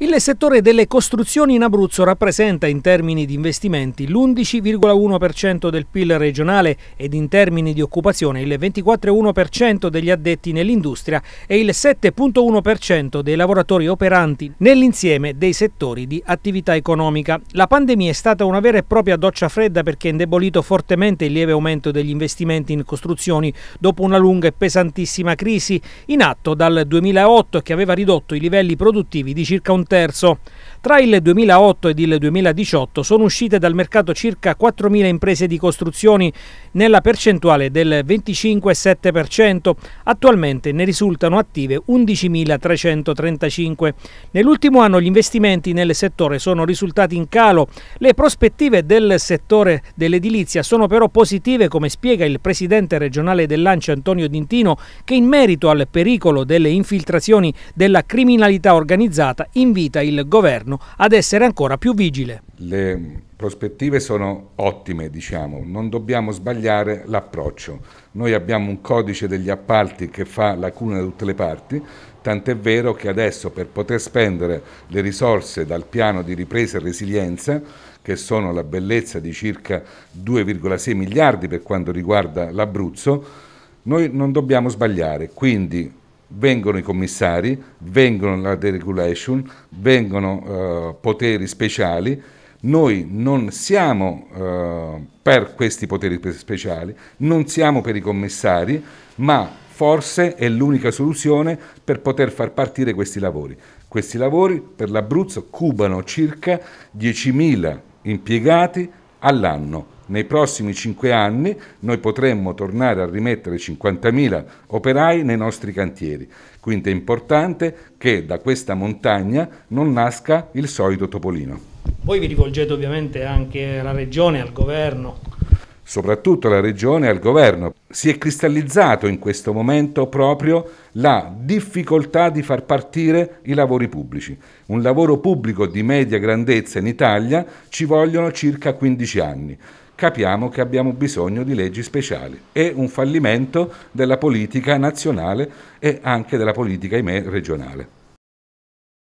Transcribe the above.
Il settore delle costruzioni in Abruzzo rappresenta in termini di investimenti l'11,1% del PIL regionale ed in termini di occupazione il 24,1% degli addetti nell'industria e il 7,1% dei lavoratori operanti nell'insieme dei settori di attività economica. La pandemia è stata una vera e propria doccia fredda perché ha indebolito fortemente il lieve aumento degli investimenti in costruzioni dopo una lunga e pesantissima crisi in atto dal 2008 che aveva ridotto i livelli produttivi di circa un terzo. Tra il 2008 ed il 2018 sono uscite dal mercato circa 4.000 imprese di costruzioni nella percentuale del 25,7%. Attualmente ne risultano attive 11.335. Nell'ultimo anno gli investimenti nel settore sono risultati in calo. Le prospettive del settore dell'edilizia sono però positive, come spiega il presidente regionale del dell'Ancia Antonio Dintino, che in merito al pericolo delle infiltrazioni della criminalità organizzata invita il governo ad essere ancora più vigile le prospettive sono ottime, diciamo, non dobbiamo sbagliare l'approccio. Noi abbiamo un codice degli appalti che fa lacuna da tutte le parti, tant'è vero che adesso per poter spendere le risorse dal piano di ripresa e resilienza, che sono la bellezza di circa 2,6 miliardi per quanto riguarda l'Abruzzo, noi non dobbiamo sbagliare, quindi vengono i commissari, vengono la deregulation, vengono eh, poteri speciali noi non siamo eh, per questi poteri speciali, non siamo per i commissari, ma forse è l'unica soluzione per poter far partire questi lavori. Questi lavori per l'Abruzzo cubano circa 10.000 impiegati all'anno. Nei prossimi 5 anni noi potremmo tornare a rimettere 50.000 operai nei nostri cantieri. Quindi è importante che da questa montagna non nasca il solito topolino. Voi vi rivolgete ovviamente anche alla Regione, al Governo. Soprattutto alla Regione e al Governo. Si è cristallizzato in questo momento proprio la difficoltà di far partire i lavori pubblici. Un lavoro pubblico di media grandezza in Italia ci vogliono circa 15 anni capiamo che abbiamo bisogno di leggi speciali. È un fallimento della politica nazionale e anche della politica, ahimè, regionale.